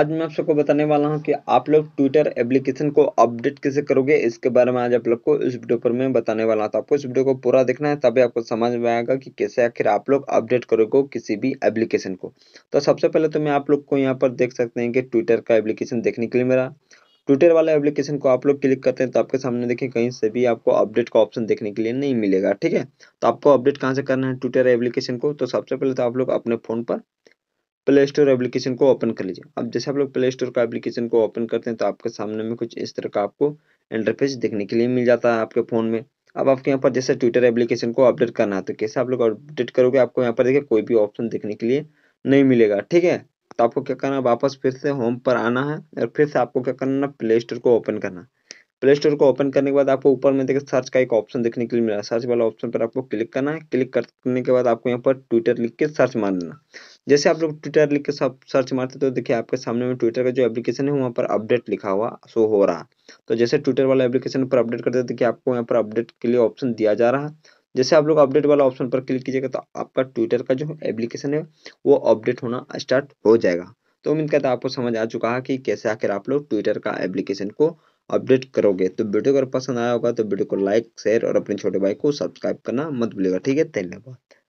आज मैं आप सबको बताने वाला हूं कि आप लोग ट्विटर एप्लीकेशन को अपडेट कैसे करोगे इसके बारे में आज आप लोग को इस वीडियो पर मैं बताने वाला था तो आपको इस वीडियो को पूरा देखना है तभी आपको समझ में आएगा कि कैसे आखिर आप लोग अपडेट करोगे किसी भी एप्लीकेशन को तो सबसे पहले तो मैं आप लोग को यहाँ पर देख सकते हैं कि ट्विटर का एप्लीकेशन देखने के लिए मेरा ट्विटर वाला एप्लीकेशन को आप लोग क्लिक करते हैं तो आपके सामने देखिए कहीं से भी आपको अपडेट का ऑप्शन देखने के लिए नहीं मिलेगा ठीक है तो आपको अपडेट कहाँ से करना है ट्विटर एप्लीकेशन को तो सबसे पहले तो आप लोग अपने फ़ोन पर प्ले स्टोर एप्लीकेशन को ओपन कर लीजिए अब जैसे आप लोग प्ले स्टोर का एप्लीकेशन को ओपन करते हैं तो आपके सामने में कुछ इस तरह का आपको इंटरफेस देखने के लिए मिल जाता है आपके फ़ोन में अब आपके यहाँ पर जैसे ट्विटर एप्लीकेशन को अपडेट करना है तो कैसे आप लोग अपडेट करोगे आपको यहाँ पर देखिए कोई भी ऑप्शन देखने के लिए नहीं मिलेगा ठीक है तो आपको क्या करना है वापस फिर से होम पर आना है और फिर से आपको क्या करना है प्ले स्टोर को ओपन करना प्ले स्टोर को ओपन करने के बाद आपको ऊपर में देखिए सर्च का एक ऑप्शन देखने के लिए मिला सर्च वाला ऑप्शन पर आपको क्लिक करना है क्लिक करने के बाद आपको यहाँ पर ट्विटर लिख के सर्च मार लेना जैसे आप लोग ट्विटर लिख के सब सर्च मारते तो देखिए आपके सामने में ट्विटर का जो एप्लीकेशन है वहाँ पर अपडेट लिखा हुआ शो हो रहा तो जैसे ट्विटर वाला एप्लीकेशन पर अपडेट करते देखिए आपको यहाँ पर अपडेट के लिए ऑप्शन दिया जा रहा है जैसे आप लोग अपडेट वाला ऑप्शन पर क्लिक कीजिएगा तो आपका ट्विटर का जो एप्लीकेशन है वो अपडेट होना स्टार्ट हो जाएगा तो उम्मीद करता है आपको समझ आ चुका है कि कैसे आखिर आप लोग ट्विटर का एप्लीकेशन को अपडेट करोगे तो वीडियो अगर पसंद आया होगा तो वीडियो को लाइक शेयर और अपने छोटे भाई को सब्सक्राइब करना मत भूलिएगा ठीक है धन्यवाद